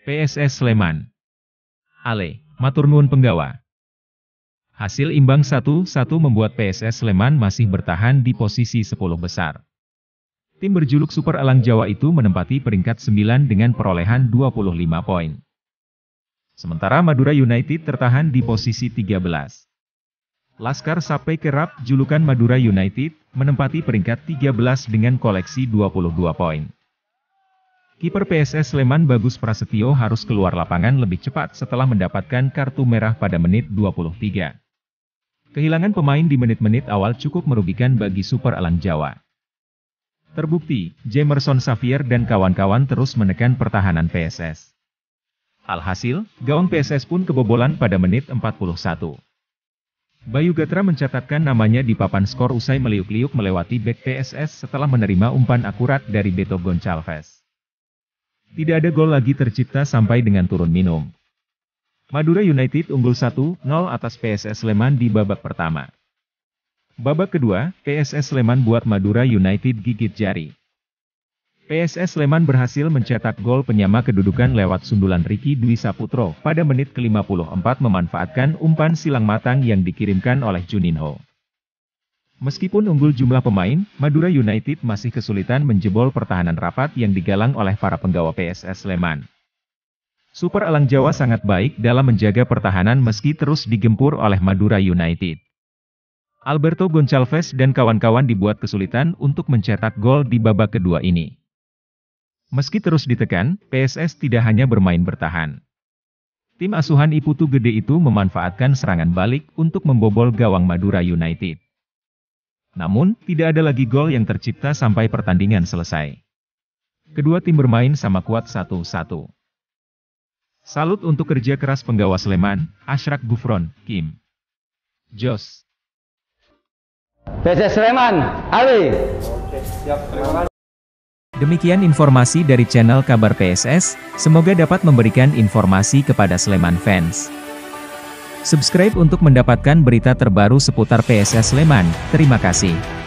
PSS Sleman. Ale, Maturnuun Penggawa. Hasil imbang 1-1 membuat PSS Sleman masih bertahan di posisi 10 besar. Tim berjuluk Super Elang Jawa itu menempati peringkat 9 dengan perolehan 25 poin. Sementara Madura United tertahan di posisi 13. Laskar Sape Kerap, julukan Madura United, menempati peringkat 13 dengan koleksi 22 poin. Kiper PSS Sleman Bagus Prasetyo harus keluar lapangan lebih cepat setelah mendapatkan kartu merah pada menit 23. Kehilangan pemain di menit-menit awal cukup merugikan bagi Super Elang Jawa. Terbukti, Jamerson Xavier dan kawan-kawan terus menekan pertahanan PSS. Alhasil, gawang PSS pun kebobolan pada menit 41. Bayu Gatra mencatatkan namanya di papan skor usai meliuk-liuk melewati back PSS setelah menerima umpan akurat dari Beto Goncalves. Tidak ada gol lagi tercipta sampai dengan turun minum. Madura United unggul 1-0 atas PSS Sleman di babak pertama. Babak kedua, PSS Sleman buat Madura United gigit jari. PSS Sleman berhasil mencetak gol penyama kedudukan lewat sundulan Riki Dwi Saputro pada menit ke-54 memanfaatkan umpan silang matang yang dikirimkan oleh Juninho. Meskipun unggul jumlah pemain, Madura United masih kesulitan menjebol pertahanan rapat yang digalang oleh para penggawa PSS Sleman. Super Elang Jawa sangat baik dalam menjaga pertahanan meski terus digempur oleh Madura United. Alberto Goncalves dan kawan-kawan dibuat kesulitan untuk mencetak gol di babak kedua ini. Meski terus ditekan, PSS tidak hanya bermain bertahan. Tim asuhan Iputu Gede itu memanfaatkan serangan balik untuk membobol gawang Madura United. Namun, tidak ada lagi gol yang tercipta sampai pertandingan selesai. Kedua tim bermain sama kuat satu-satu. Salut untuk kerja keras penggawa Sleman, Ashraf Gufron, Kim. Jos. PC Sleman, Ali. Demikian informasi dari channel Kabar PSS, semoga dapat memberikan informasi kepada Sleman fans. Subscribe untuk mendapatkan berita terbaru seputar PSS Sleman. Terima kasih.